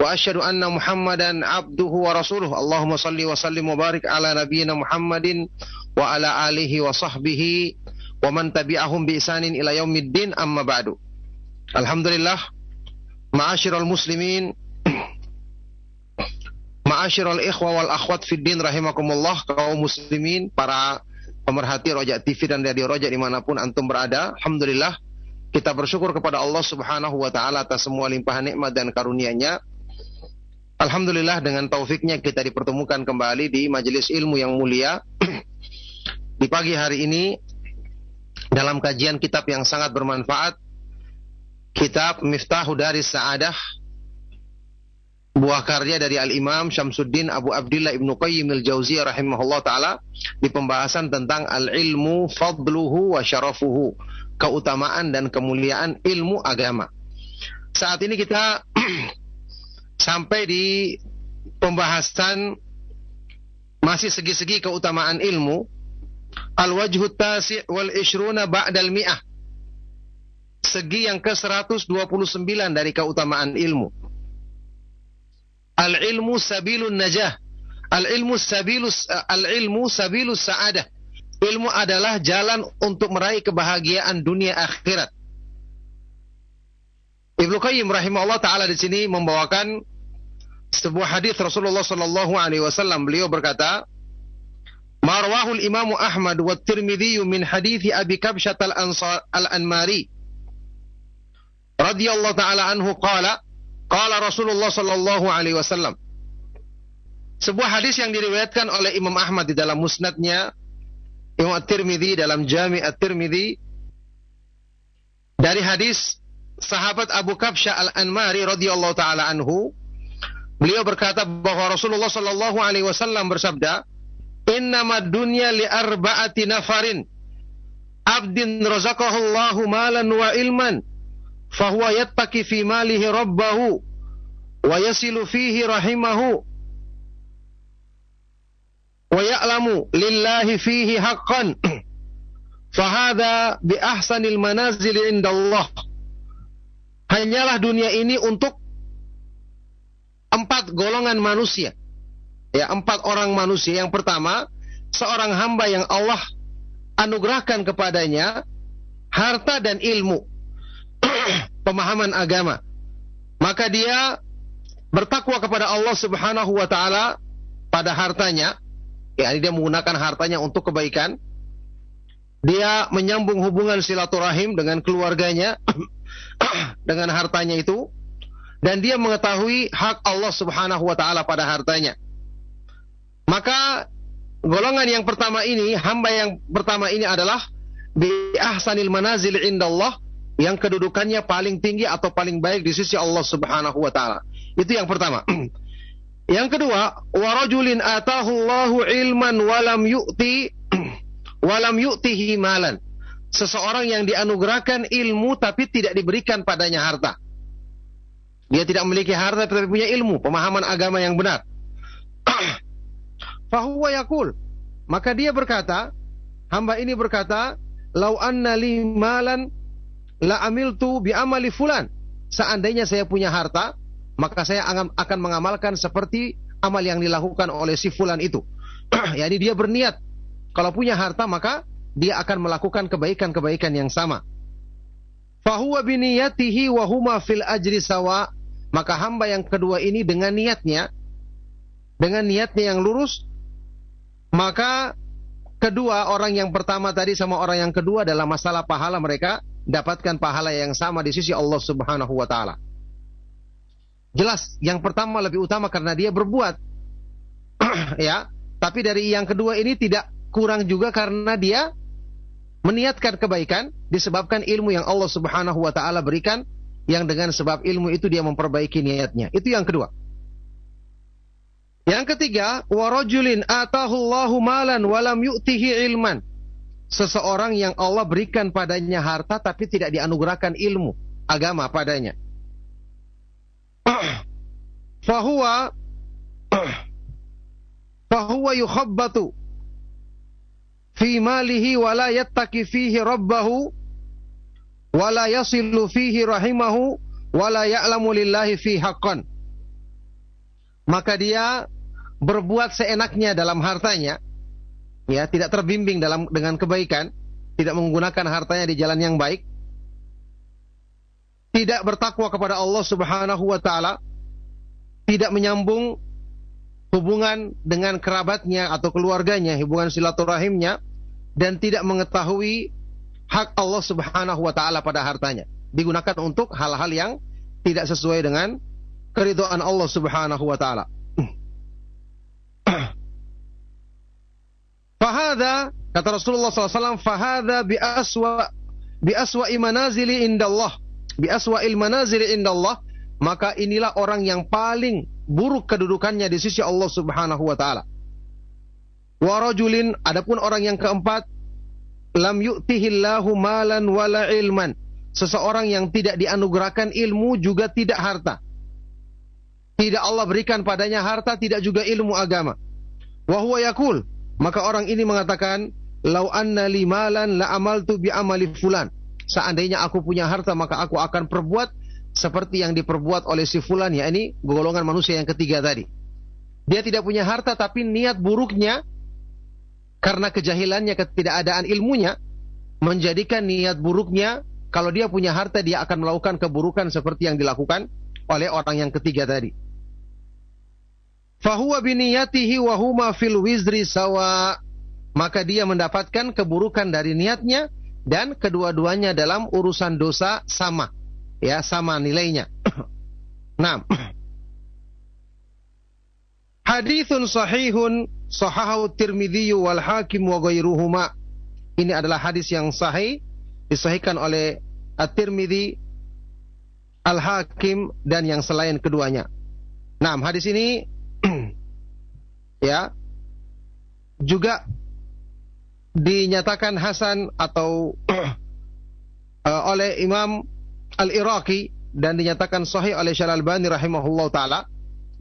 وأشهد أن محمدا عبده ورسوله اللهم صل وسلم وبارك على نبينا محمد وعلى آله وصحبه ومن تبعهم بإحسان إلى يوم الدين أما بعد الحمد لله معاشر المسلمين معاشر الإخوة والأخوات في الدين رحمكم الله kaum muslimin para pemerhati Rojak TV dan Radio Rojak dimanapun antum berada Alhamdulillah kita bersyukur kepada Allah Subhanahu wa taala atas semua limpahan nikmat dan karunia-Nya Alhamdulillah dengan taufiknya kita dipertemukan kembali di majelis ilmu yang mulia di pagi hari ini dalam kajian kitab yang sangat bermanfaat kitab Miftahu dari Sa'adah buah karya dari Al-Imam Syamsuddin Abu Abdullah Ibnu Qayyim al rahimahullah taala di pembahasan tentang al-ilmu fadluhu wa syarafuhu keutamaan dan kemuliaan ilmu agama. Saat ini kita sampai di pembahasan masih segi-segi keutamaan ilmu al-wajhu tasi wal ishruna ba'dal mi'ah segi yang ke-129 dari keutamaan ilmu al-ilmu sabilun najah al-ilmu sabilus al-ilmu sabilus sa'adah ilmu adalah jalan untuk meraih kebahagiaan dunia akhirat Ibnu Qayyim rahimahullah taala di sini membawakan sebuah hadis Rasulullah Sallallahu Alaihi Wasallam beliau berkata Marwahul Imam Ahmad wa Tirmidzi min hadithi Abi Kabsha al-Ansar al-Anmari radhiyallahu taala anhu qala qala Rasulullah sallallahu alaihi wasallam Sebuah hadis yang diriwayatkan oleh Imam Ahmad di dalam musnadnya Imam At-Tirmidzi dalam Jami At-Tirmidzi dari hadis sahabat Abu Kabsha Al-Anmari radhiyallahu taala anhu Beliau berkata bahwa Rasulullah Shallallahu Alaihi Wasallam bersabda, Innama dunya li arba'ati nafarin abdin razaqahu malan wa ilman fahuwa yattaqi fi malihi rabbahu wa yasilu fihi rahimahu wa ya'lamu lillahi fihi haqqan fahada bi ahsanil manazil indallah hanyalah dunia ini untuk empat golongan manusia. Ya, empat orang manusia. Yang pertama, seorang hamba yang Allah anugerahkan kepadanya harta dan ilmu, pemahaman agama. Maka dia bertakwa kepada Allah Subhanahu wa taala pada hartanya, ya dia menggunakan hartanya untuk kebaikan. Dia menyambung hubungan silaturahim dengan keluarganya dengan hartanya itu dan dia mengetahui hak Allah Subhanahu wa taala pada hartanya. Maka golongan yang pertama ini, hamba yang pertama ini adalah bi ahsanil manazil indallah yang kedudukannya paling tinggi atau paling baik di sisi Allah Subhanahu wa taala. Itu yang pertama. yang kedua, wa rajulin atahu Allahu ilman walam yu'ti walam yu'tihi malan. Seseorang yang dianugerahkan ilmu tapi tidak diberikan padanya harta. Dia tidak memiliki harta tetapi punya ilmu, pemahaman agama yang benar. Fahuwa yakul. Maka dia berkata, hamba ini berkata, Lau anna li malan la amiltu bi amali fulan. Seandainya saya punya harta, maka saya akan mengamalkan seperti amal yang dilakukan oleh si fulan itu. Jadi dia berniat kalau punya harta maka dia akan melakukan kebaikan-kebaikan yang sama fahuwa biniyatihi wahuma fil ajri sawa maka hamba yang kedua ini dengan niatnya dengan niatnya yang lurus maka kedua orang yang pertama tadi sama orang yang kedua dalam masalah pahala mereka dapatkan pahala yang sama di sisi Allah Subhanahu wa taala. Jelas yang pertama lebih utama karena dia berbuat ya, tapi dari yang kedua ini tidak kurang juga karena dia meniatkan kebaikan disebabkan ilmu yang Allah Subhanahu wa taala berikan yang dengan sebab ilmu itu dia memperbaiki niatnya. Itu yang kedua. Yang ketiga, warajulin atahullahu malan walam yu'tihi ilman. Seseorang yang Allah berikan padanya harta tapi tidak dianugerahkan ilmu agama padanya. Fahuwa fahuwa yukhabbatu fi malihi wa la yattaki fihi rabbahu wa la yasilu fihi rahimahu wa la ya'lamu lillahi fi haqqan. Maka dia berbuat seenaknya dalam hartanya, ya tidak terbimbing dalam dengan kebaikan, tidak menggunakan hartanya di jalan yang baik, tidak bertakwa kepada Allah Subhanahu wa taala, tidak menyambung hubungan dengan kerabatnya atau keluarganya, hubungan silaturahimnya dan tidak mengetahui hak Allah Subhanahu wa taala pada hartanya. Digunakan untuk hal-hal yang tidak sesuai dengan keridhaan Allah Subhanahu wa taala. Fahada kata Rasulullah SAW, fahada bi aswa bi aswa imanazili indallah bi aswa ilmanazili indallah maka inilah orang yang paling buruk kedudukannya di sisi Allah Subhanahu wa taala. Warajulin. adapun orang yang keempat lam yu'tihillahu malan wala ilman. Seseorang yang tidak dianugerahkan ilmu juga tidak harta. Tidak Allah berikan padanya harta, tidak juga ilmu agama. Wa huwa yakul, maka orang ini mengatakan, "Lau anna li malan la amaltu bi amali fulan." Seandainya aku punya harta, maka aku akan perbuat seperti yang diperbuat oleh si fulan ya ini golongan manusia yang ketiga tadi. Dia tidak punya harta tapi niat buruknya karena kejahilannya ketidakadaan ilmunya menjadikan niat buruknya kalau dia punya harta dia akan melakukan keburukan seperti yang dilakukan oleh orang yang ketiga tadi. Fahuwa biniyatihi wahuma fil wizri sawa. Maka dia mendapatkan keburukan dari niatnya dan kedua-duanya dalam urusan dosa sama ya sama nilainya. nah, hadithun sahihun sahahu Tirmidzi wal Hakim wa ghairuhuma. Ini adalah hadis yang sahih disahihkan oleh at Al Hakim dan yang selain keduanya. Nah, hadis ini ya juga dinyatakan hasan atau uh, oleh Imam Al-Iraqi dan dinyatakan sahih oleh Syalal Bani rahimahullah taala.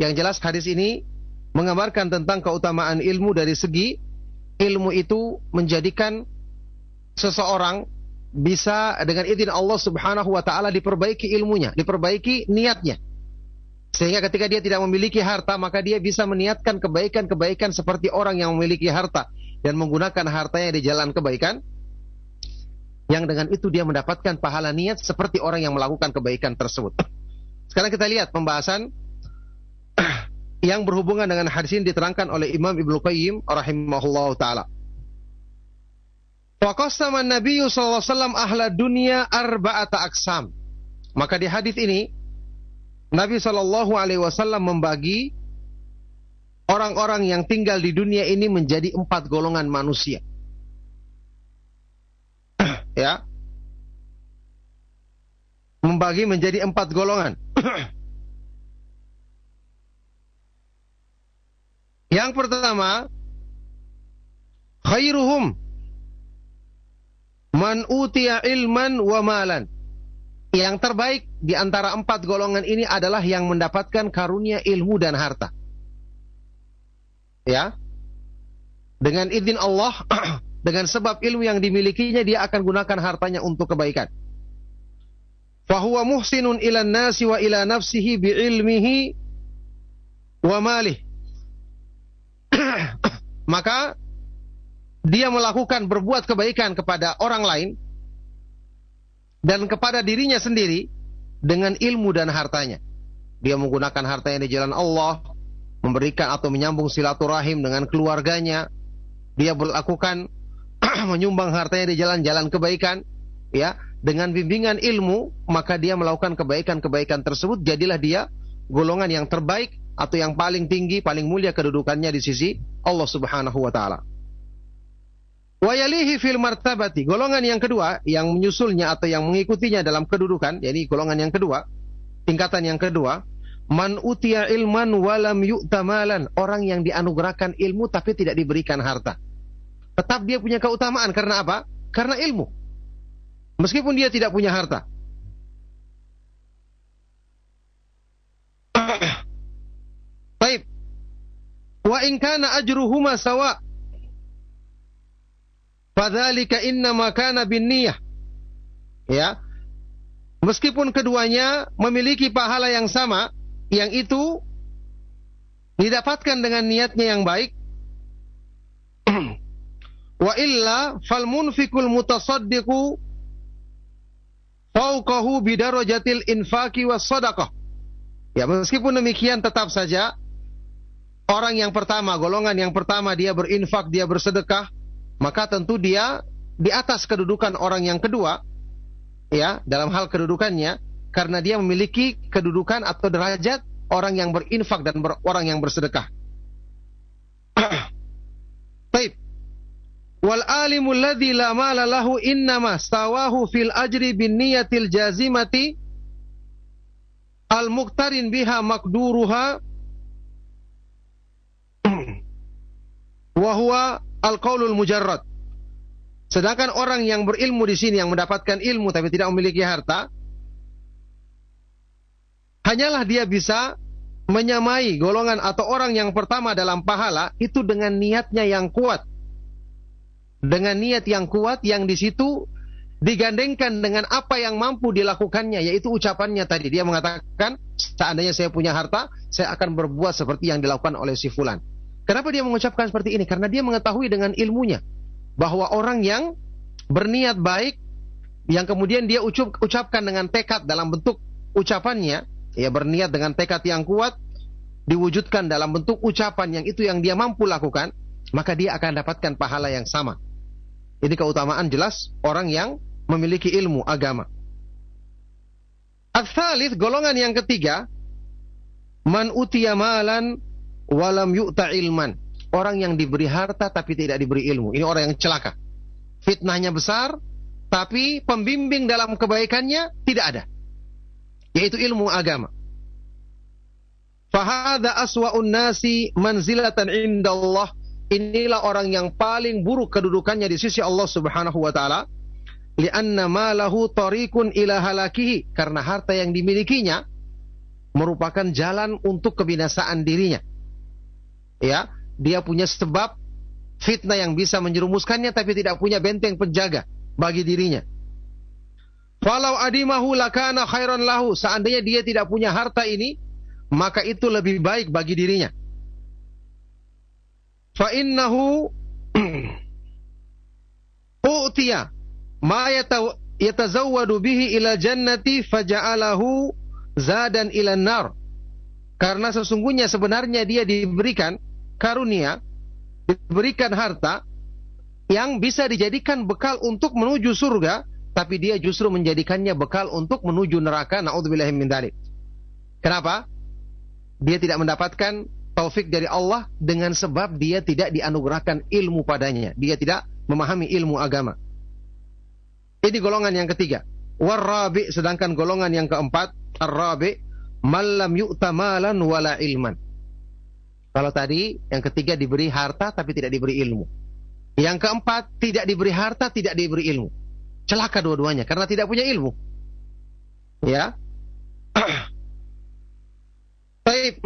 Yang jelas hadis ini menggambarkan tentang keutamaan ilmu dari segi ilmu itu menjadikan seseorang bisa dengan izin Allah Subhanahu wa taala diperbaiki ilmunya, diperbaiki niatnya. Sehingga ketika dia tidak memiliki harta, maka dia bisa meniatkan kebaikan-kebaikan seperti orang yang memiliki harta dan menggunakan hartanya di jalan kebaikan yang dengan itu dia mendapatkan pahala niat seperti orang yang melakukan kebaikan tersebut. Sekarang kita lihat pembahasan yang berhubungan dengan hadis ini diterangkan oleh Imam Ibnu Qayyim rahimahullah taala. Waqasama Nabi sallallahu alaihi wasallam ahla dunia arba'ata aksam. Maka di hadis ini Nabi Shallallahu Alaihi Wasallam membagi orang-orang yang tinggal di dunia ini menjadi empat golongan manusia ya membagi menjadi empat golongan. Yang pertama, khairuhum man utia ilman wa malan. Yang terbaik di antara empat golongan ini adalah yang mendapatkan karunia ilmu dan harta. Ya. Dengan izin Allah Dengan sebab ilmu yang dimilikinya dia akan gunakan hartanya untuk kebaikan. Fahuwa muhsinun ilan nasi wa ila nafsihi bi ilmihi wa malih. Maka dia melakukan berbuat kebaikan kepada orang lain dan kepada dirinya sendiri dengan ilmu dan hartanya. Dia menggunakan hartanya di jalan Allah, memberikan atau menyambung silaturahim dengan keluarganya. Dia melakukan menyumbang hartanya di jalan-jalan kebaikan, ya, dengan bimbingan ilmu, maka dia melakukan kebaikan-kebaikan tersebut, jadilah dia golongan yang terbaik atau yang paling tinggi, paling mulia kedudukannya di sisi Allah Subhanahu wa taala. Wayalihi fil martabati. Golongan yang kedua yang menyusulnya atau yang mengikutinya dalam kedudukan, jadi ya, golongan yang kedua, tingkatan yang kedua, man utia ilman walam yu'tamalan. Orang yang dianugerahkan ilmu tapi tidak diberikan harta tetap dia punya keutamaan karena apa? Karena ilmu. Meskipun dia tidak punya harta. Baik. Wa in kana ajruhuma sawa. Fadzalika innama kana bin binniyah. Ya. Meskipun keduanya memiliki pahala yang sama, yang itu didapatkan dengan niatnya yang baik, Wa illa fal munfikul mutasaddiqu bidarajatil infaqi was sadaqah. Ya meskipun demikian tetap saja orang yang pertama, golongan yang pertama dia berinfak, dia bersedekah, maka tentu dia di atas kedudukan orang yang kedua ya dalam hal kedudukannya karena dia memiliki kedudukan atau derajat orang yang berinfak dan ber, orang yang bersedekah. Wal alimu alladhi la mala lahu innama stawahu fil ajri bin niyatil jazimati al muqtarin biha makduruha wa huwa al qaulul mujarrad. Sedangkan orang yang berilmu di sini yang mendapatkan ilmu tapi tidak memiliki harta hanyalah dia bisa menyamai golongan atau orang yang pertama dalam pahala itu dengan niatnya yang kuat dengan niat yang kuat yang di situ digandengkan dengan apa yang mampu dilakukannya yaitu ucapannya tadi dia mengatakan seandainya saya punya harta saya akan berbuat seperti yang dilakukan oleh si fulan kenapa dia mengucapkan seperti ini karena dia mengetahui dengan ilmunya bahwa orang yang berniat baik yang kemudian dia ucup, ucapkan dengan tekad dalam bentuk ucapannya ya berniat dengan tekad yang kuat diwujudkan dalam bentuk ucapan yang itu yang dia mampu lakukan maka dia akan dapatkan pahala yang sama ini keutamaan jelas orang yang memiliki ilmu agama. al golongan yang ketiga, man utiya malan walam yu'ta ilman. Orang yang diberi harta tapi tidak diberi ilmu. Ini orang yang celaka. Fitnahnya besar, tapi pembimbing dalam kebaikannya tidak ada. Yaitu ilmu agama. Fahada aswa'un nasi manzilatan indallah inilah orang yang paling buruk kedudukannya di sisi Allah Subhanahu wa taala li'anna ma lahu tariqun ila halakihi karena harta yang dimilikinya merupakan jalan untuk kebinasaan dirinya ya dia punya sebab fitnah yang bisa menjerumuskannya tapi tidak punya benteng penjaga bagi dirinya Walau adimahu lakana khairan lahu. Seandainya dia tidak punya harta ini, maka itu lebih baik bagi dirinya fa innahu utiya ma yatazawwadu bihi ila jannati faja'alahu zadan ila karena sesungguhnya sebenarnya dia diberikan karunia diberikan harta yang bisa dijadikan bekal untuk menuju surga tapi dia justru menjadikannya bekal untuk menuju neraka naudzubillahi min dalik. Kenapa? Dia tidak mendapatkan taufik dari Allah dengan sebab dia tidak dianugerahkan ilmu padanya. Dia tidak memahami ilmu agama. Ini golongan yang ketiga. warabi sedangkan golongan yang keempat, arabi malam yu'ta malan wala ilman. Kalau tadi yang ketiga diberi harta tapi tidak diberi ilmu. Yang keempat tidak diberi harta, tidak diberi ilmu. Celaka dua-duanya karena tidak punya ilmu. Ya. Baik.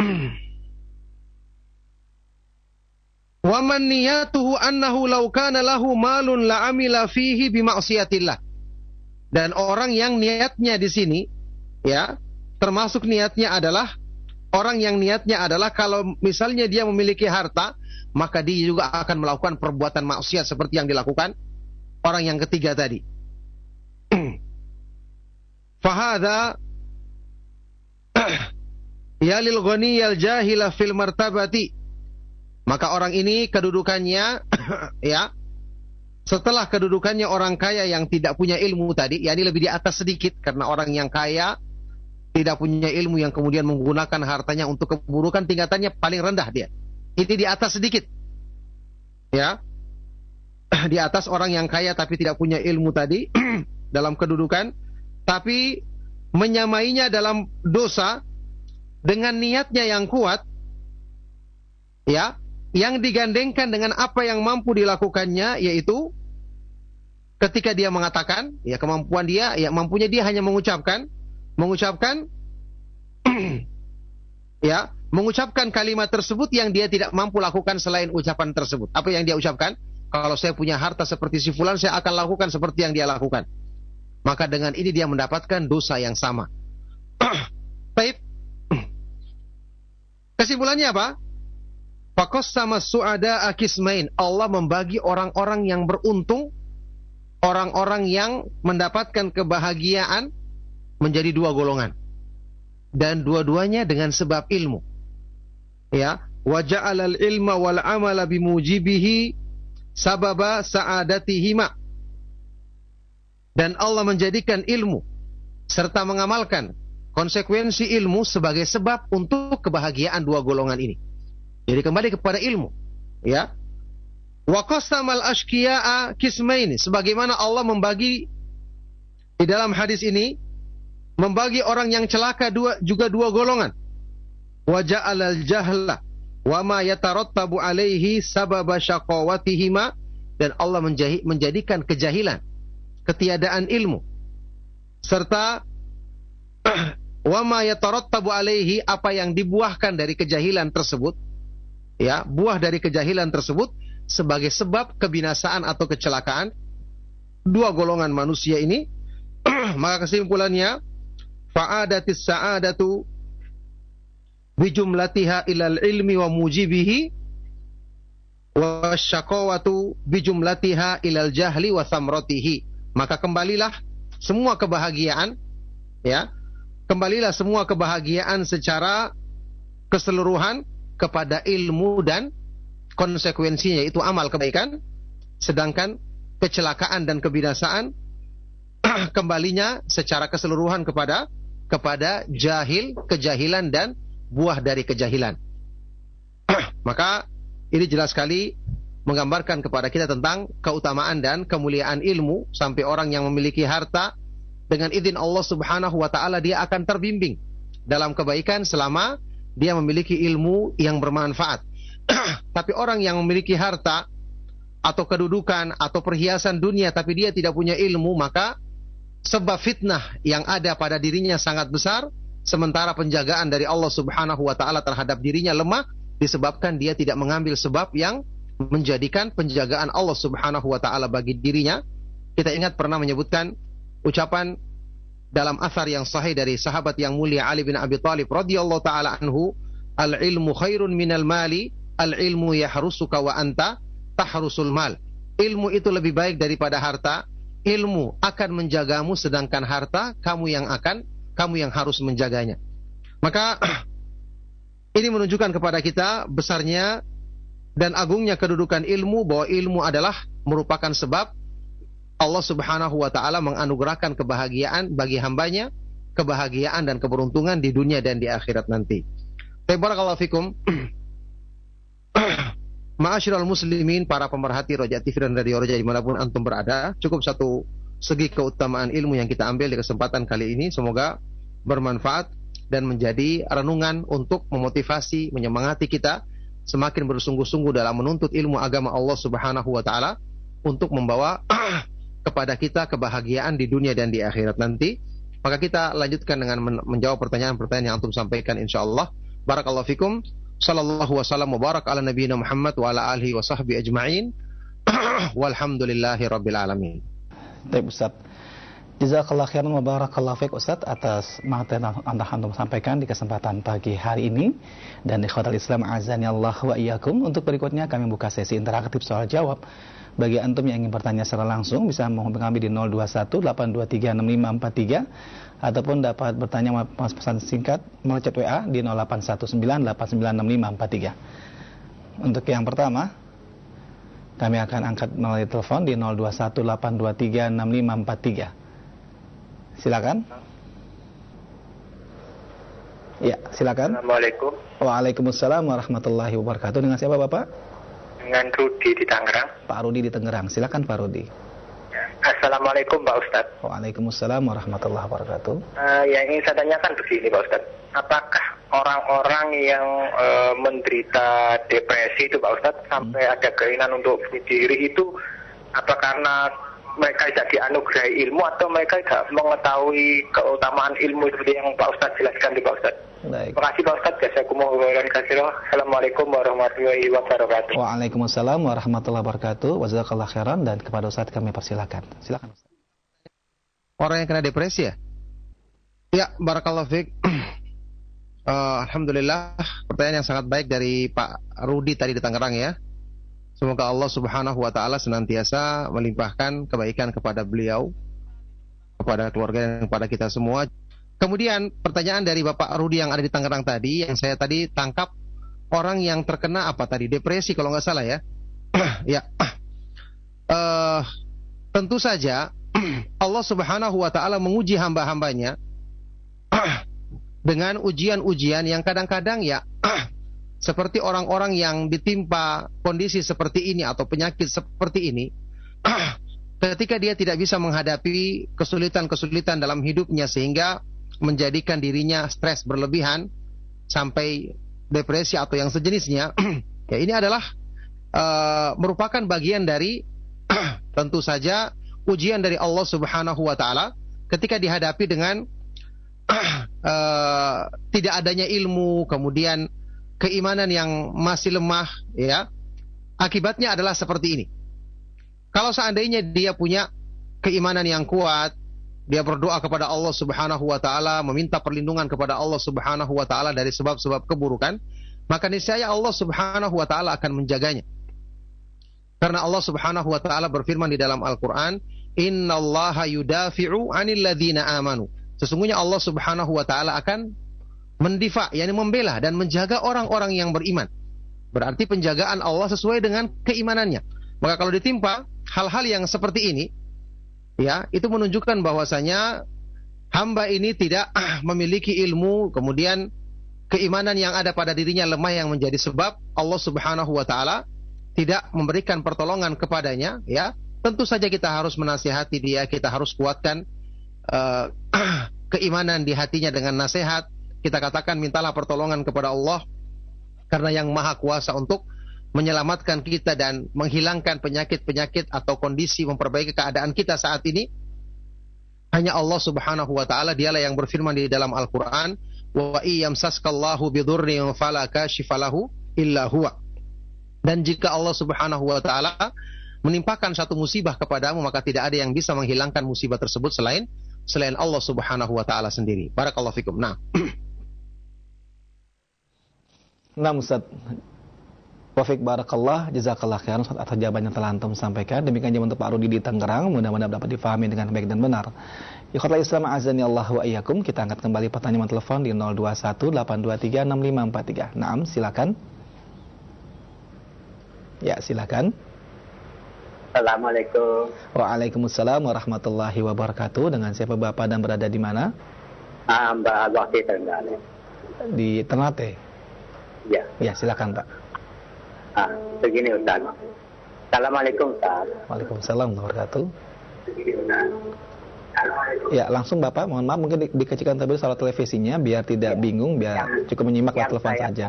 Waman man niyatuhu annahu law lahu malun la amila fihi bi Dan orang yang niatnya di sini ya, termasuk niatnya adalah orang yang niatnya adalah kalau misalnya dia memiliki harta, maka dia juga akan melakukan perbuatan maksiat seperti yang dilakukan orang yang ketiga tadi. Fahada ya lil ghani al jahila fil martabati maka orang ini kedudukannya ya setelah kedudukannya orang kaya yang tidak punya ilmu tadi, ya ini lebih di atas sedikit karena orang yang kaya tidak punya ilmu yang kemudian menggunakan hartanya untuk keburukan tingkatannya paling rendah dia. Ini di atas sedikit. Ya. Di atas orang yang kaya tapi tidak punya ilmu tadi dalam kedudukan tapi menyamainya dalam dosa dengan niatnya yang kuat ya yang digandengkan dengan apa yang mampu dilakukannya yaitu ketika dia mengatakan ya kemampuan dia ya mampunya dia hanya mengucapkan mengucapkan ya mengucapkan kalimat tersebut yang dia tidak mampu lakukan selain ucapan tersebut apa yang dia ucapkan kalau saya punya harta seperti si fulan saya akan lakukan seperti yang dia lakukan maka dengan ini dia mendapatkan dosa yang sama baik kesimpulannya apa Pakos sama suada akismain. Allah membagi orang-orang yang beruntung, orang-orang yang mendapatkan kebahagiaan menjadi dua golongan. Dan dua-duanya dengan sebab ilmu. Ya, wajah alal ilma wal amala bimujibihi sababa sa'adatihima. Dan Allah menjadikan ilmu serta mengamalkan konsekuensi ilmu sebagai sebab untuk kebahagiaan dua golongan ini. Jadi kembali kepada ilmu. Ya. Wa qasamal ashqiya'a kismaini. Sebagaimana Allah membagi di dalam hadis ini membagi orang yang celaka dua, juga dua golongan. Wa ja'alal jahla wa ma yatarattabu alaihi sababa syaqawatihima dan Allah menjadikan kejahilan, ketiadaan ilmu serta wa ma yatarattabu alaihi apa yang dibuahkan dari kejahilan tersebut ya buah dari kejahilan tersebut sebagai sebab kebinasaan atau kecelakaan dua golongan manusia ini maka kesimpulannya fa'adatis sa'adatu bijumlatiha ilal ilmi wa mujibihi wa syakawatu bijumlatiha ilal jahli wa samrotihi maka kembalilah semua kebahagiaan ya kembalilah semua kebahagiaan secara keseluruhan kepada ilmu dan konsekuensinya itu amal kebaikan sedangkan kecelakaan dan kebinasaan kembalinya secara keseluruhan kepada kepada jahil, kejahilan dan buah dari kejahilan. Maka ini jelas sekali menggambarkan kepada kita tentang keutamaan dan kemuliaan ilmu sampai orang yang memiliki harta dengan izin Allah Subhanahu wa taala dia akan terbimbing dalam kebaikan selama dia memiliki ilmu yang bermanfaat. tapi orang yang memiliki harta atau kedudukan atau perhiasan dunia tapi dia tidak punya ilmu, maka sebab fitnah yang ada pada dirinya sangat besar, sementara penjagaan dari Allah Subhanahu wa taala terhadap dirinya lemah disebabkan dia tidak mengambil sebab yang menjadikan penjagaan Allah Subhanahu wa taala bagi dirinya. Kita ingat pernah menyebutkan ucapan dalam asar yang sahih dari sahabat yang mulia Ali bin Abi Thalib radhiyallahu taala anhu, "Al ilmu khairun minal mali, al ilmu harus wa anta tahrusul mal." Ilmu itu lebih baik daripada harta. Ilmu akan menjagamu sedangkan harta kamu yang akan kamu yang harus menjaganya. Maka ini menunjukkan kepada kita besarnya dan agungnya kedudukan ilmu bahwa ilmu adalah merupakan sebab Allah Subhanahu wa taala menganugerahkan kebahagiaan bagi hambanya, kebahagiaan dan keberuntungan di dunia dan di akhirat nanti. Tabarakallahu fikum. Ma'asyiral muslimin, para pemerhati Roja TV dan Radio Roja dimanapun antum berada, cukup satu segi keutamaan ilmu yang kita ambil di kesempatan kali ini. Semoga bermanfaat dan menjadi renungan untuk memotivasi, menyemangati kita semakin bersungguh-sungguh dalam menuntut ilmu agama Allah Subhanahu wa taala untuk membawa kepada kita kebahagiaan di dunia dan di akhirat nanti. Maka kita lanjutkan dengan men menjawab pertanyaan-pertanyaan yang antum sampaikan insyaallah. Barakallahu fikum. Sallallahu wa barak ala nabiyina Muhammad wa ala alihi wa sahbi ajma'in. Walhamdulillahi rabbil alamin. Baik Ustaz. Jazakallah khairan wa barakallahu fiik Ustaz atas materi yang Anda antum sampaikan di kesempatan pagi hari ini dan di Khotal Islam azan ya Allah wa iyyakum. Untuk berikutnya kami buka sesi interaktif soal jawab. Bagi antum yang ingin bertanya secara langsung bisa menghubungi kami di 0218236543 ataupun dapat bertanya mas pesan singkat melalui chat WA di 0819896543. Untuk yang pertama, kami akan angkat melalui telepon di 0218236543. Silakan. Ya, silakan. Assalamualaikum. Waalaikumsalam warahmatullahi wabarakatuh. Dengan siapa Bapak? dengan Rudi di Tangerang. Pak Rudi di Tangerang, silakan Pak Rudi. Ya. Assalamualaikum Pak Ustadz. Waalaikumsalam warahmatullahi wabarakatuh. Uh, eh, yang ingin saya tanyakan begini Pak Ustadz, apakah orang-orang yang uh, menderita depresi itu Pak Ustadz hmm. sampai ada keinginan untuk diri itu apa karena mereka tidak dianugerahi ilmu atau mereka tidak mengetahui keutamaan ilmu seperti yang Pak Ustadz jelaskan di Pak Ustadz? Baik. Terima kasih Pak Ustaz. Jazakumullah khairan. Assalamualaikum warahmatullahi wabarakatuh. Waalaikumsalam warahmatullahi wabarakatuh. Wazakallah khairan dan kepada Ustaz kami persilakan. Silakan Ustaz. Orang yang kena depresi ya? Ya, Barakallah. fiik. Uh, eh, Alhamdulillah, pertanyaan yang sangat baik dari Pak Rudi tadi di Tangerang ya. Semoga Allah Subhanahu wa taala senantiasa melimpahkan kebaikan kepada beliau, kepada keluarga dan kepada kita semua. Kemudian pertanyaan dari Bapak Rudi yang ada di Tangerang tadi, yang saya tadi tangkap orang yang terkena apa tadi depresi kalau nggak salah ya. ya, uh, tentu saja Allah Subhanahu Wa Taala menguji hamba-hambanya dengan ujian-ujian yang kadang-kadang ya seperti orang-orang yang ditimpa kondisi seperti ini atau penyakit seperti ini ketika dia tidak bisa menghadapi kesulitan-kesulitan dalam hidupnya sehingga menjadikan dirinya stres berlebihan sampai depresi atau yang sejenisnya, ya ini adalah uh, merupakan bagian dari tentu saja ujian dari Allah Subhanahu wa taala ketika dihadapi dengan uh, tidak adanya ilmu, kemudian keimanan yang masih lemah, ya. Akibatnya adalah seperti ini. Kalau seandainya dia punya keimanan yang kuat, dia berdoa kepada Allah Subhanahu wa taala, meminta perlindungan kepada Allah Subhanahu wa taala dari sebab-sebab keburukan, maka niscaya Allah Subhanahu wa taala akan menjaganya. Karena Allah Subhanahu wa taala berfirman di dalam Al-Qur'an, "Innallaha yudafi'u 'anil amanu." Sesungguhnya Allah Subhanahu wa taala akan mendifa, yakni membela dan menjaga orang-orang yang beriman. Berarti penjagaan Allah sesuai dengan keimanannya. Maka kalau ditimpa hal-hal yang seperti ini, ya itu menunjukkan bahwasanya hamba ini tidak ah, memiliki ilmu kemudian keimanan yang ada pada dirinya lemah yang menjadi sebab Allah Subhanahu wa taala tidak memberikan pertolongan kepadanya ya tentu saja kita harus menasihati dia kita harus kuatkan uh, keimanan di hatinya dengan nasihat kita katakan mintalah pertolongan kepada Allah karena yang maha kuasa untuk menyelamatkan kita dan menghilangkan penyakit-penyakit atau kondisi memperbaiki keadaan kita saat ini? Hanya Allah Subhanahu wa taala dialah yang berfirman di dalam Al-Qur'an, "Wa iyamsaskallahu bidurrin fala kashifalahu illa huwa." Dan jika Allah Subhanahu wa taala menimpakan satu musibah kepadamu maka tidak ada yang bisa menghilangkan musibah tersebut selain selain Allah Subhanahu wa taala sendiri. Barakallahu fikum. Nah, Nah Ustaz, Wafiq barakallah, jazakallah khairan atas jawaban yang telah antum sampaikan. Demikian jawaban untuk Pak Rudi di Tangerang, mudah-mudahan dapat difahami dengan baik dan benar. Ikhwatul Islam azani Allah wa iyyakum. Kita angkat kembali pertanyaan telepon di 0218236543. Naam, silakan. Ya, silakan. Assalamualaikum. Waalaikumsalam warahmatullahi wabarakatuh. Dengan siapa Bapak dan berada di mana? Ah, Mbak Abah di Ternate. Di Ternate. Ya. Ya, silakan, Pak. Ah, begini Ustaz. Assalamualaikum Ustaz. Waalaikumsalam wabarakatuh. Ya, langsung Bapak, mohon maaf mungkin di dikecilkan terlebih salah televisinya biar tidak ya. bingung, biar ya. cukup menyimak yang telepon saya, saja.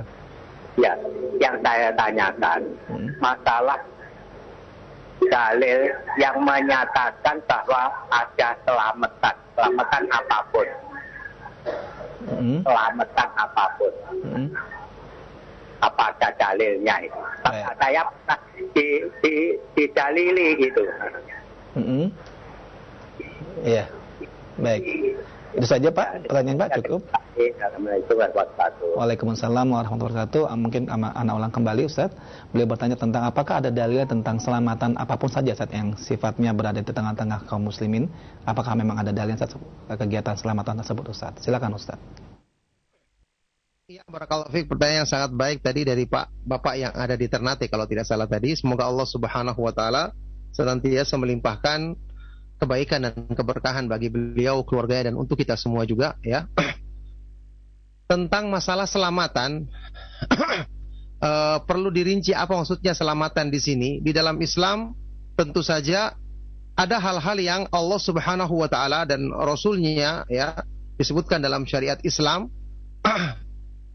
Ya, yang saya tanyakan hmm. masalah dalil yang menyatakan bahwa ada selamatan, selamatan apapun. Hmm. Selamatan apapun. Hmm apakah dalilnya itu. Baik. Saya pernah di, di, dalili gitu. Mm -hmm. Iya. Baik. Itu saja Pak, pertanyaan Pak cukup. Waalaikumsalam warahmatullahi wabarakatuh. Ah, mungkin anak ulang kembali Ustaz. Beliau bertanya tentang apakah ada dalil tentang selamatan apapun saja Ustaz yang sifatnya berada di tengah-tengah kaum muslimin. Apakah memang ada dalil Ustaz kegiatan selamatan tersebut Ustaz? Silakan Ustaz. Ya, barakallahu fiik. Pertanyaan yang sangat baik tadi dari Pak Bapak yang ada di Ternate kalau tidak salah tadi. Semoga Allah Subhanahu wa taala senantiasa melimpahkan kebaikan dan keberkahan bagi beliau, keluarganya dan untuk kita semua juga ya. Tentang masalah selamatan e, perlu dirinci apa maksudnya selamatan di sini. Di dalam Islam tentu saja ada hal-hal yang Allah Subhanahu wa taala dan rasulnya ya disebutkan dalam syariat Islam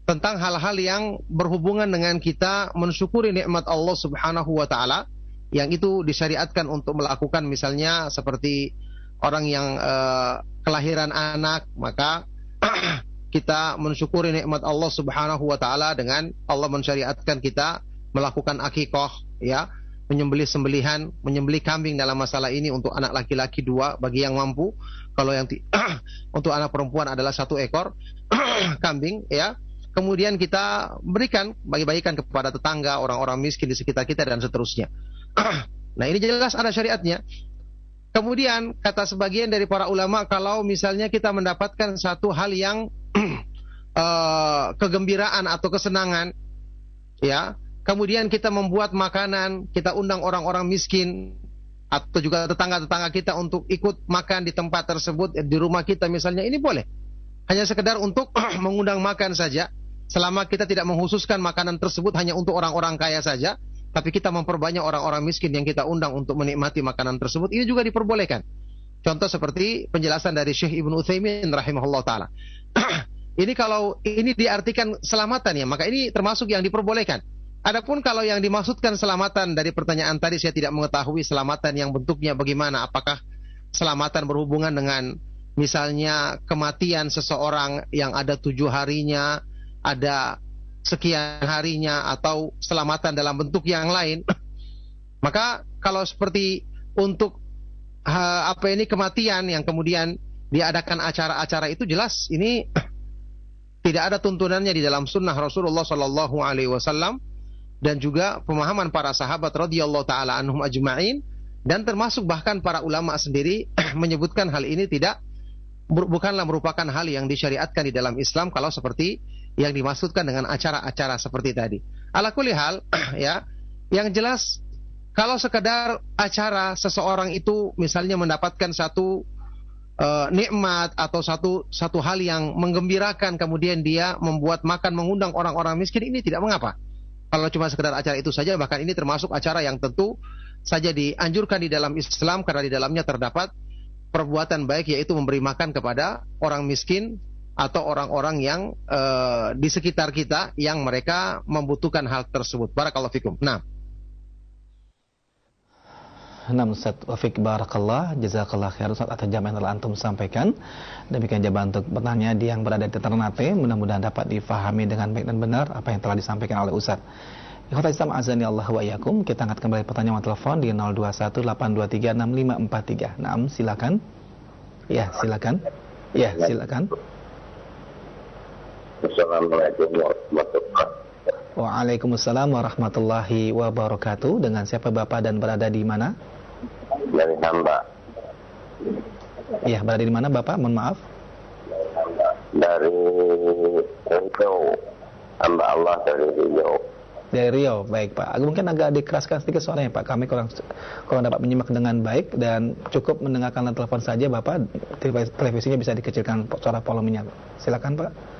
tentang hal-hal yang berhubungan dengan kita mensyukuri nikmat Allah Subhanahu wa taala yang itu disyariatkan untuk melakukan misalnya seperti orang yang eh, kelahiran anak maka kita mensyukuri nikmat Allah Subhanahu wa taala dengan Allah mensyariatkan kita melakukan akikoh ya menyembelih sembelihan menyembelih kambing dalam masalah ini untuk anak laki-laki dua bagi yang mampu kalau yang untuk anak perempuan adalah satu ekor kambing ya kemudian kita berikan bagi-bagikan kepada tetangga, orang-orang miskin di sekitar kita dan seterusnya. nah, ini jelas ada syariatnya. Kemudian kata sebagian dari para ulama kalau misalnya kita mendapatkan satu hal yang uh, kegembiraan atau kesenangan ya, kemudian kita membuat makanan, kita undang orang-orang miskin atau juga tetangga-tetangga kita untuk ikut makan di tempat tersebut di rumah kita misalnya ini boleh. Hanya sekedar untuk mengundang makan saja Selama kita tidak menghususkan makanan tersebut hanya untuk orang-orang kaya saja, tapi kita memperbanyak orang-orang miskin yang kita undang untuk menikmati makanan tersebut, ini juga diperbolehkan. Contoh seperti penjelasan dari Syekh Ibn Uthaymin rahimahullah taala. ini kalau ini diartikan selamatan ya, maka ini termasuk yang diperbolehkan. Adapun kalau yang dimaksudkan selamatan dari pertanyaan tadi saya tidak mengetahui selamatan yang bentuknya bagaimana, apakah selamatan berhubungan dengan misalnya kematian seseorang yang ada tujuh harinya ada sekian harinya atau selamatan dalam bentuk yang lain. Maka kalau seperti untuk ha, apa ini kematian yang kemudian diadakan acara-acara itu jelas ini tidak ada tuntunannya di dalam sunnah Rasulullah Shallallahu Alaihi Wasallam dan juga pemahaman para sahabat radhiyallahu taala anhum ajma'in dan termasuk bahkan para ulama sendiri menyebutkan hal ini tidak bukanlah merupakan hal yang disyariatkan di dalam Islam kalau seperti yang dimaksudkan dengan acara-acara seperti tadi. Ala kulli hal ya, yang jelas kalau sekedar acara seseorang itu misalnya mendapatkan satu uh, nikmat atau satu satu hal yang menggembirakan kemudian dia membuat makan mengundang orang-orang miskin ini tidak mengapa. Kalau cuma sekedar acara itu saja bahkan ini termasuk acara yang tentu saja dianjurkan di dalam Islam karena di dalamnya terdapat perbuatan baik yaitu memberi makan kepada orang miskin atau orang-orang yang uh, di sekitar kita yang mereka membutuhkan hal tersebut. Barakallahu fikum. Nah. Nam set Wafik Barakallah Jazakallah khair Ustaz atas jaman telah Antum sampaikan Demikian jawaban untuk pertanyaan di yang berada di Ternate Mudah-mudahan dapat difahami dengan baik dan benar Apa yang telah disampaikan oleh Ustaz Ikhwata Islam azani Allah wa yakum Kita angkat kembali pertanyaan telepon di 0218236543. Naam, silakan. Ya, silakan. Ya, silakan. Wassalamualaikum warahmatullahi wabarakatuh. Waalaikumsalam warahmatullahi wabarakatuh. Dengan siapa Bapak dan berada di mana? Dari Hamba. Iya, berada di mana Bapak? Mohon maaf. Dari Riau. Hamba Allah dari Riau. Dari Riau, baik Pak. Mungkin agak dikeraskan sedikit suaranya Pak. Kami kurang kurang dapat menyimak dengan baik dan cukup mendengarkan telepon saja Bapak. Televisinya bisa dikecilkan suara volumenya. Silakan Pak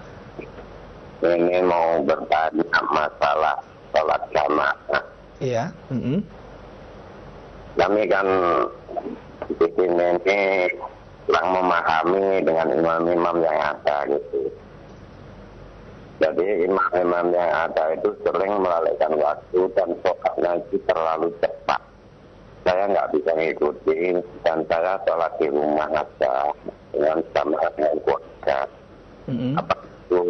ini mau bertanya masalah sholat jamaah. Iya. Mm -hmm. Kami kan di sini ini kurang memahami dengan imam-imam yang ada gitu. Jadi imam-imam yang ada itu sering melalaikan waktu dan sholatnya itu terlalu cepat. Saya nggak bisa ngikuti dan saya sholat di rumah aja dengan sama dengan kuat. Mm -hmm. Apa itu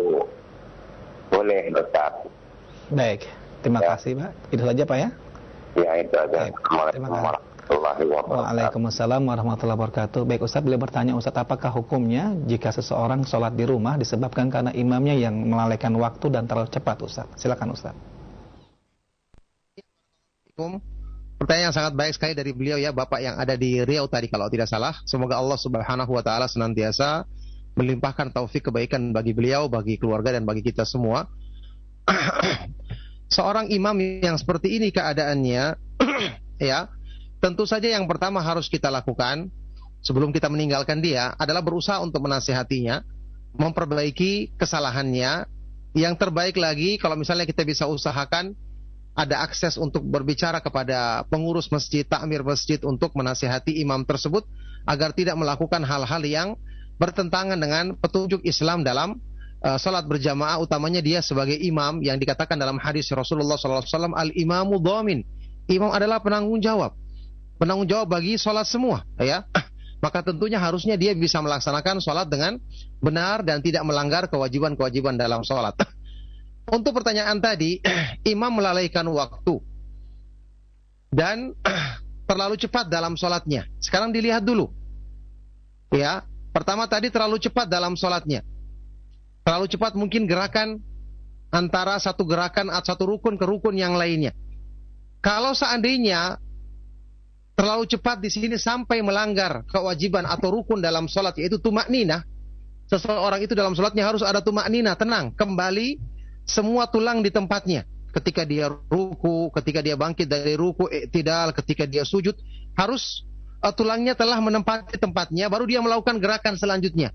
boleh, Ustaz. Baik, terima ya. kasih Pak. Itu saja Pak ya. Ya, itu saja Terima kasih. Waalaikumsalam warahmatullahi wabarakatuh. Baik Ustaz, boleh bertanya Ustaz, apakah hukumnya jika seseorang sholat di rumah disebabkan karena imamnya yang melalaikan waktu dan terlalu cepat Ustaz? Silakan Ustaz. Pertanyaan yang sangat baik sekali dari beliau ya Bapak yang ada di Riau tadi kalau tidak salah. Semoga Allah Subhanahu wa taala senantiasa melimpahkan taufik kebaikan bagi beliau, bagi keluarga dan bagi kita semua. Seorang imam yang seperti ini keadaannya ya, tentu saja yang pertama harus kita lakukan sebelum kita meninggalkan dia adalah berusaha untuk menasihatinya, memperbaiki kesalahannya. Yang terbaik lagi kalau misalnya kita bisa usahakan ada akses untuk berbicara kepada pengurus masjid, takmir masjid untuk menasihati imam tersebut agar tidak melakukan hal-hal yang bertentangan dengan petunjuk Islam dalam uh, salat berjamaah utamanya dia sebagai imam yang dikatakan dalam hadis Rasulullah SAW al imamu domin imam adalah penanggung jawab penanggung jawab bagi salat semua ya maka tentunya harusnya dia bisa melaksanakan salat dengan benar dan tidak melanggar kewajiban-kewajiban dalam salat untuk pertanyaan tadi imam melalaikan waktu dan terlalu cepat dalam sholatnya. Sekarang dilihat dulu, ya Pertama tadi terlalu cepat dalam sholatnya. Terlalu cepat mungkin gerakan antara satu gerakan atau satu rukun ke rukun yang lainnya. Kalau seandainya terlalu cepat di sini sampai melanggar kewajiban atau rukun dalam sholat yaitu tumak ninah, seseorang itu dalam sholatnya harus ada tumak ninah, tenang, kembali semua tulang di tempatnya. Ketika dia ruku, ketika dia bangkit dari ruku, tidak, ketika dia sujud, harus Eh, tulangnya telah menempati tempatnya, baru dia melakukan gerakan selanjutnya.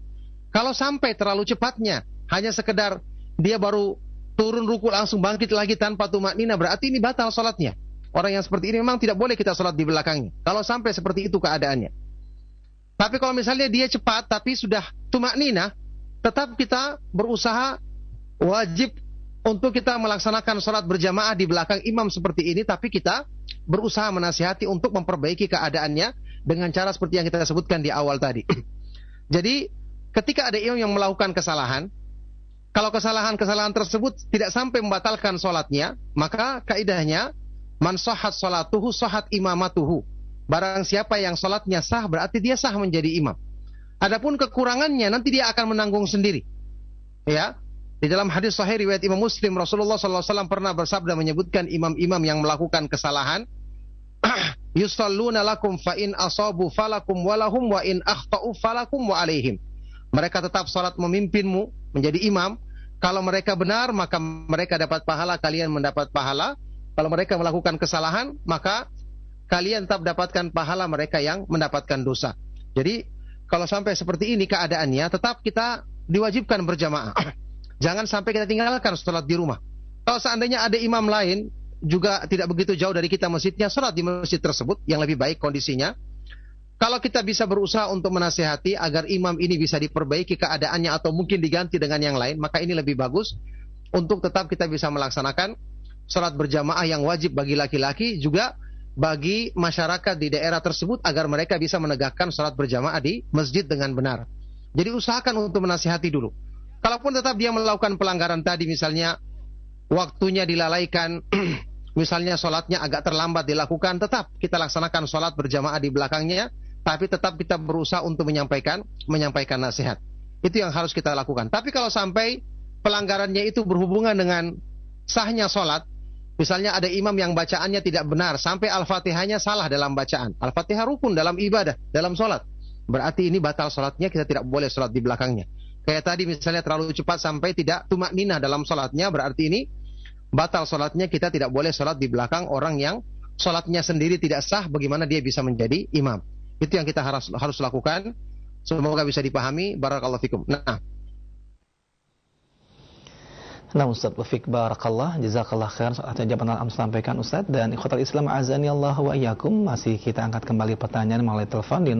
Kalau sampai terlalu cepatnya, hanya sekedar dia baru turun ruku langsung bangkit lagi tanpa tumak nina, berarti ini batal sholatnya. Orang yang seperti ini memang tidak boleh kita sholat di belakangnya. Kalau sampai seperti itu keadaannya. Tapi kalau misalnya dia cepat tapi sudah tumak nina, tetap kita berusaha wajib untuk kita melaksanakan sholat berjamaah di belakang imam seperti ini, tapi kita berusaha menasihati untuk memperbaiki keadaannya dengan cara seperti yang kita sebutkan di awal tadi. Jadi ketika ada imam yang melakukan kesalahan, kalau kesalahan-kesalahan tersebut tidak sampai membatalkan sholatnya, maka kaidahnya man sahat sholatuhu sohat imamatuhu. Barang siapa yang sholatnya sah berarti dia sah menjadi imam. Adapun kekurangannya nanti dia akan menanggung sendiri. Ya, di dalam hadis sahih riwayat Imam Muslim Rasulullah SAW pernah bersabda menyebutkan imam-imam yang melakukan kesalahan yusalluna lakum fa in asabu falakum walahum wa in akhtau falakum wa alaihim. Mereka tetap salat memimpinmu menjadi imam. Kalau mereka benar maka mereka dapat pahala, kalian mendapat pahala. Kalau mereka melakukan kesalahan maka kalian tetap dapatkan pahala mereka yang mendapatkan dosa. Jadi kalau sampai seperti ini keadaannya tetap kita diwajibkan berjamaah. Jangan sampai kita tinggalkan sholat di rumah. Kalau seandainya ada imam lain juga tidak begitu jauh dari kita masjidnya, sholat di masjid tersebut yang lebih baik kondisinya. Kalau kita bisa berusaha untuk menasehati agar imam ini bisa diperbaiki keadaannya atau mungkin diganti dengan yang lain, maka ini lebih bagus untuk tetap kita bisa melaksanakan sholat berjamaah yang wajib bagi laki-laki juga bagi masyarakat di daerah tersebut agar mereka bisa menegakkan sholat berjamaah di masjid dengan benar. Jadi usahakan untuk menasihati dulu. Kalaupun tetap dia melakukan pelanggaran tadi misalnya waktunya dilalaikan misalnya sholatnya agak terlambat dilakukan, tetap kita laksanakan sholat berjamaah di belakangnya, ya. tapi tetap kita berusaha untuk menyampaikan menyampaikan nasihat. Itu yang harus kita lakukan. Tapi kalau sampai pelanggarannya itu berhubungan dengan sahnya sholat, misalnya ada imam yang bacaannya tidak benar, sampai al-fatihahnya salah dalam bacaan. Al-fatihah rukun dalam ibadah, dalam sholat. Berarti ini batal sholatnya, kita tidak boleh sholat di belakangnya. Kayak tadi misalnya terlalu cepat sampai tidak tumak ninah dalam sholatnya, berarti ini batal sholatnya, kita tidak boleh sholat di belakang orang yang sholatnya sendiri tidak sah, bagaimana dia bisa menjadi imam. Itu yang kita harus, harus lakukan. Semoga bisa dipahami. Barakallahu fikum. Nah, Nah Ustaz Wafiq Barakallah Jazakallah khair atas jawaban yang sampaikan Ustaz Dan ikhwatal Islam azani Allah wa iyakum Masih kita angkat kembali pertanyaan melalui telepon di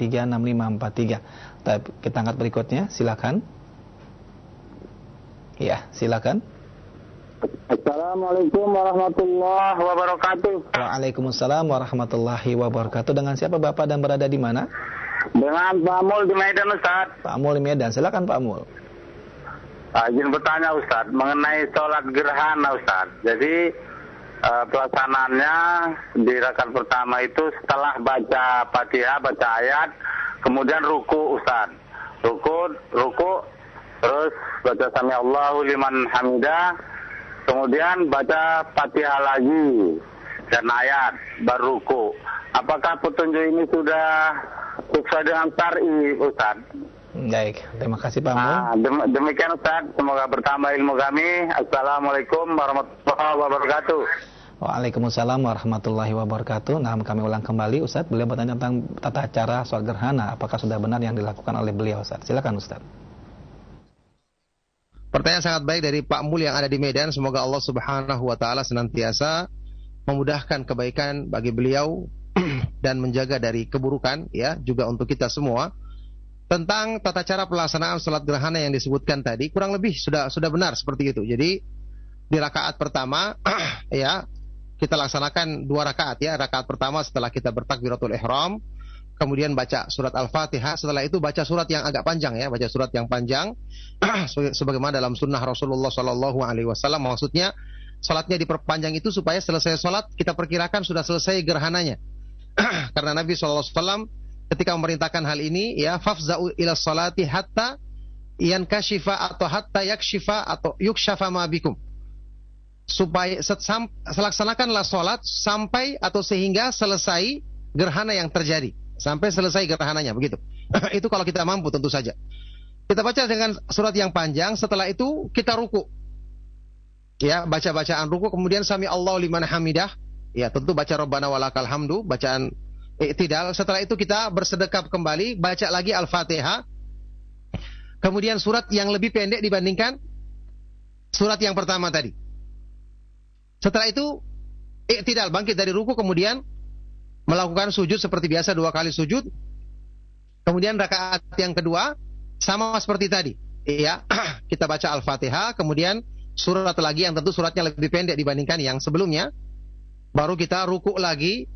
0218236543 Kita angkat berikutnya silakan Ya silakan Assalamualaikum warahmatullahi wabarakatuh. Waalaikumsalam warahmatullahi wabarakatuh. Dengan siapa Bapak dan berada di mana? Dengan Pak Mul di Medan Ustaz. Pak Mul di Medan, silakan Pak Mul. Uh, ah, izin bertanya Ustaz, mengenai sholat gerhana Ustaz. Jadi uh, eh, pelaksanaannya di rakaat pertama itu setelah baca Fatihah, baca ayat, kemudian ruku Ustaz. Ruku, ruku, terus baca sami Allahu liman hamidah, Kemudian baca Fatihah lagi dan ayat baruku. Apakah petunjuk ini sudah sesuai dengan tari Ustaz? Baik, terima kasih Pak nah, demikian Ustaz, semoga bertambah ilmu kami. Assalamualaikum warahmatullahi wabarakatuh. Waalaikumsalam warahmatullahi wabarakatuh. Nah, kami ulang kembali Ustaz, beliau bertanya tentang tata cara soal gerhana, apakah sudah benar yang dilakukan oleh beliau Ustaz? Silakan Ustaz. Pertanyaan sangat baik dari Pak Mul yang ada di Medan. Semoga Allah Subhanahu wa taala senantiasa memudahkan kebaikan bagi beliau dan menjaga dari keburukan ya juga untuk kita semua. Tentang tata cara pelaksanaan salat gerhana yang disebutkan tadi kurang lebih sudah sudah benar seperti itu. Jadi di rakaat pertama ya kita laksanakan dua rakaat ya. Rakaat pertama setelah kita bertakbiratul ihram kemudian baca surat Al-Fatihah, setelah itu baca surat yang agak panjang ya, baca surat yang panjang sebagaimana dalam sunnah Rasulullah Shallallahu alaihi wasallam maksudnya salatnya diperpanjang itu supaya selesai salat kita perkirakan sudah selesai gerhananya. Karena Nabi saw. alaihi wasallam ketika memerintahkan hal ini ya fafza'u ila salati hatta kashifa atau hatta yakshifa atau yukshafa ma bikum supaya selaksanakanlah sholat sampai atau sehingga selesai gerhana yang terjadi sampai selesai ketahanannya, begitu. itu kalau kita mampu tentu saja. Kita baca dengan surat yang panjang, setelah itu kita ruku. Ya, baca-bacaan ruku kemudian sami Allah liman hamidah. Ya, tentu baca Rabbana walakal hamdu, bacaan tidak. Setelah itu kita bersedekap kembali, baca lagi Al-Fatihah. Kemudian surat yang lebih pendek dibandingkan surat yang pertama tadi. Setelah itu tidak bangkit dari ruku kemudian melakukan sujud seperti biasa dua kali sujud. Kemudian rakaat yang kedua sama seperti tadi. iya kita baca Al-Fatihah, kemudian surat lagi yang tentu suratnya lebih pendek dibandingkan yang sebelumnya. Baru kita ruku lagi,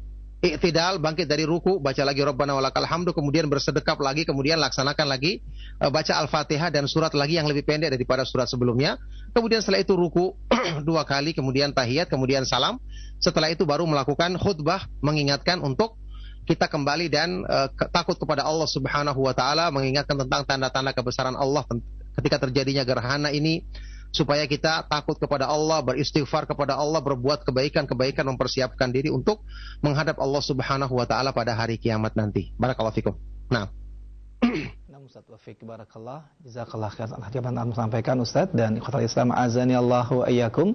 iktidal bangkit dari ruku baca lagi robbana walakal hamdu kemudian bersedekap lagi kemudian laksanakan lagi eh, baca Al-Fatihah dan surat lagi yang lebih pendek daripada surat sebelumnya kemudian setelah itu ruku dua kali kemudian tahiyat kemudian salam setelah itu baru melakukan khutbah mengingatkan untuk kita kembali dan uh, takut kepada Allah Subhanahu wa taala mengingatkan tentang tanda-tanda kebesaran Allah ketika terjadinya gerhana ini supaya kita takut kepada Allah, beristighfar kepada Allah, berbuat kebaikan-kebaikan, mempersiapkan diri untuk menghadap Allah Subhanahu wa taala pada hari kiamat nanti. Barakallahu fikum. Nah. Nah, Ustaz Wafik barakallah. Jazakallah khairan atas sampaikan Ustaz dan ikhwatul Islam azani Allahu ayyakum.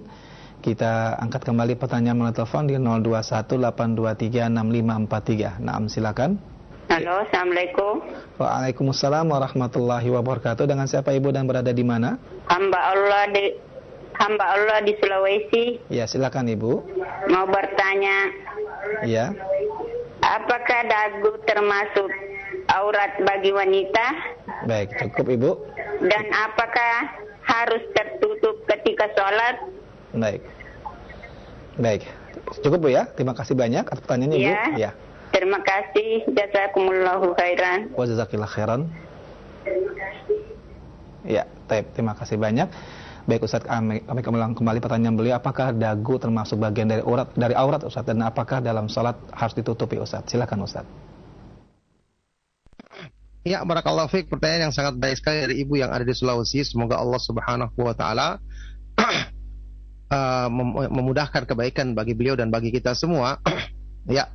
Kita angkat kembali pertanyaan melalui telepon di 0218236543. Nah, silakan. Halo, Assalamualaikum. Waalaikumsalam warahmatullahi wabarakatuh. Dengan siapa Ibu dan berada di mana? Hamba Allah di hamba Allah di Sulawesi. Ya, silakan Ibu. Mau bertanya. Ya. Apakah dagu termasuk aurat bagi wanita? Baik, cukup Ibu. Dan apakah harus tertutup ketika sholat? Baik. Baik. Cukup Bu ya. Terima kasih banyak atas pertanyaannya ya. Ibu. Ya. ya. Terima kasih. Jazakumullahu khairan. Wa jazakillah khairan. Terima kasih. Ya, terima kasih banyak. Baik Ustaz, kami, kami kembali pertanyaan beliau, apakah dagu termasuk bagian dari urat dari aurat Ustaz dan apakah dalam salat harus ditutupi Ustaz? Silakan Ustaz. Ya, barakallahu fiik. Pertanyaan yang sangat baik sekali dari ibu yang ada di Sulawesi. Semoga Allah Subhanahu wa taala uh, memudahkan kebaikan bagi beliau dan bagi kita semua. ya,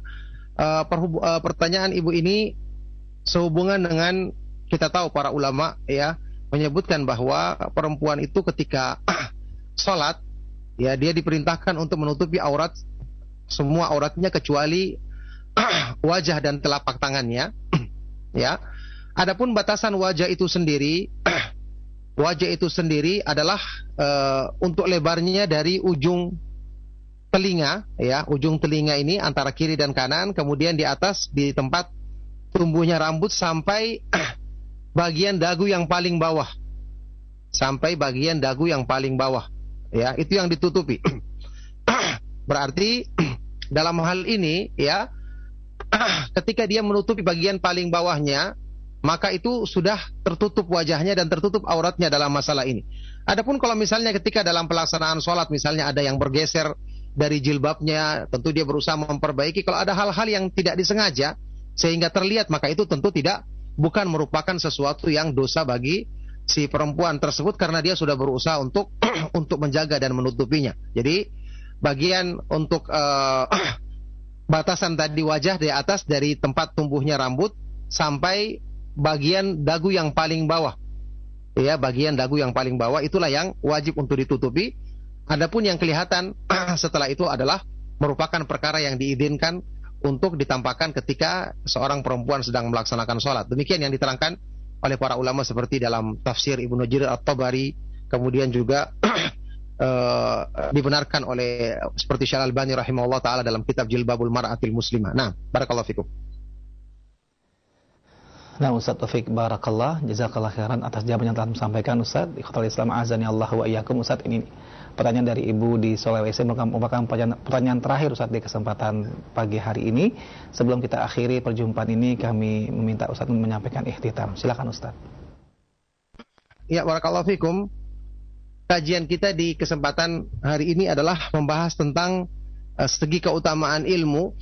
uh, uh, pertanyaan ibu ini sehubungan dengan kita tahu para ulama ya menyebutkan bahwa perempuan itu ketika sholat ya dia diperintahkan untuk menutupi aurat semua auratnya kecuali wajah dan telapak tangannya ya adapun batasan wajah itu sendiri wajah itu sendiri adalah uh, untuk lebarnya dari ujung telinga ya ujung telinga ini antara kiri dan kanan kemudian di atas di tempat tumbuhnya rambut sampai bagian dagu yang paling bawah sampai bagian dagu yang paling bawah ya itu yang ditutupi berarti dalam hal ini ya ketika dia menutupi bagian paling bawahnya maka itu sudah tertutup wajahnya dan tertutup auratnya dalam masalah ini. Adapun kalau misalnya ketika dalam pelaksanaan sholat misalnya ada yang bergeser dari jilbabnya, tentu dia berusaha memperbaiki. Kalau ada hal-hal yang tidak disengaja sehingga terlihat, maka itu tentu tidak bukan merupakan sesuatu yang dosa bagi si perempuan tersebut karena dia sudah berusaha untuk untuk menjaga dan menutupinya. Jadi bagian untuk uh, batasan tadi wajah di atas dari tempat tumbuhnya rambut sampai bagian dagu yang paling bawah. Ya, bagian dagu yang paling bawah itulah yang wajib untuk ditutupi Adapun yang kelihatan setelah itu adalah merupakan perkara yang diizinkan untuk ditampakkan ketika seorang perempuan sedang melaksanakan sholat. Demikian yang diterangkan oleh para ulama seperti dalam tafsir Ibnu Jarir atau tabari kemudian juga uh, dibenarkan oleh seperti Syalal Albani rahimahullah taala dalam kitab Jilbabul Mar'atil Muslimah. Nah, barakallahu fikum. Nah Ustaz Taufik Barakallah Jazakallah khairan atas jawaban yang telah disampaikan Ustaz Ikhtal Islam Azani Allah wa Iyakum Ustaz ini pertanyaan dari Ibu di Sulawesi merupakan pertanyaan terakhir Ustaz di kesempatan pagi hari ini. Sebelum kita akhiri perjumpaan ini, kami meminta Ustaz menyampaikan ikhtitam. Silakan Ustaz. Ya, warakallahu fikum. Kajian kita di kesempatan hari ini adalah membahas tentang uh, segi keutamaan ilmu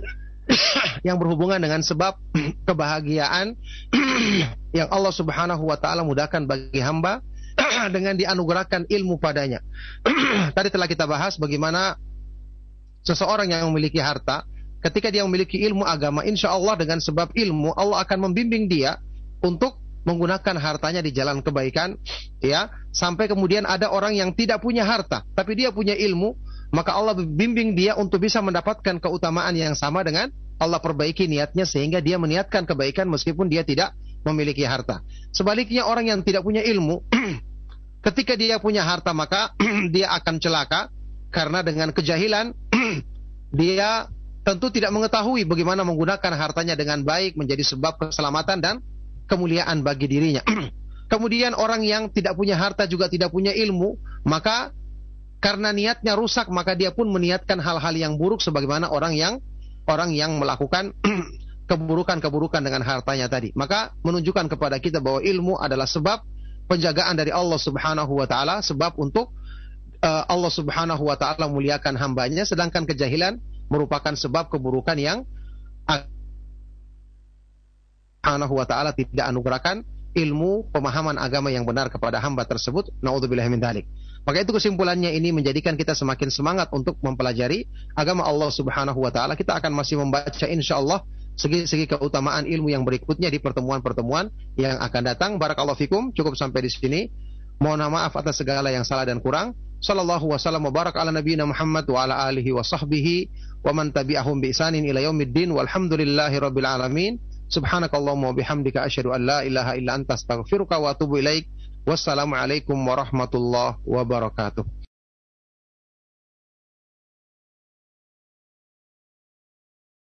yang berhubungan dengan sebab kebahagiaan yang Allah Subhanahu wa taala mudahkan bagi hamba dengan dianugerahkan ilmu padanya. Tadi telah kita bahas bagaimana seseorang yang memiliki harta, ketika dia memiliki ilmu agama, insya Allah dengan sebab ilmu Allah akan membimbing dia untuk menggunakan hartanya di jalan kebaikan, ya. Sampai kemudian ada orang yang tidak punya harta, tapi dia punya ilmu, maka Allah bimbing dia untuk bisa mendapatkan keutamaan yang sama dengan Allah perbaiki niatnya sehingga dia meniatkan kebaikan meskipun dia tidak memiliki harta. Sebaliknya orang yang tidak punya ilmu, ketika dia punya harta maka dia akan celaka karena dengan kejahilan dia tentu tidak mengetahui bagaimana menggunakan hartanya dengan baik menjadi sebab keselamatan dan kemuliaan bagi dirinya. Kemudian orang yang tidak punya harta juga tidak punya ilmu, maka karena niatnya rusak maka dia pun meniatkan hal-hal yang buruk sebagaimana orang yang orang yang melakukan keburukan-keburukan dengan hartanya tadi. Maka menunjukkan kepada kita bahwa ilmu adalah sebab penjagaan dari Allah Subhanahu wa taala, sebab untuk eh, Allah Subhanahu wa taala muliakan hambanya sedangkan kejahilan merupakan sebab keburukan yang Subhanahu wa taala tidak anugerahkan ilmu pemahaman agama yang benar kepada hamba tersebut. Nauzubillah min dalik. Maka itu kesimpulannya ini menjadikan kita semakin semangat untuk mempelajari agama Allah Subhanahu wa taala. Kita akan masih membaca insyaallah segi-segi keutamaan ilmu yang berikutnya di pertemuan-pertemuan yang akan datang. Barakallahu fikum, cukup sampai di sini. Mohon maaf atas segala yang salah dan kurang. Sallallahu wasallam wa barak ala nabiyina Muhammad wa ala alihi wa sahbihi wa man tabi'ahum bi isanin ila yaumiddin walhamdulillahi rabbil alamin. Subhanakallahumma wa bihamdika asyhadu an la ilaha illa anta astaghfiruka wa atubu ilaik. Wassalamualaikum warahmatullahi wabarakatuh.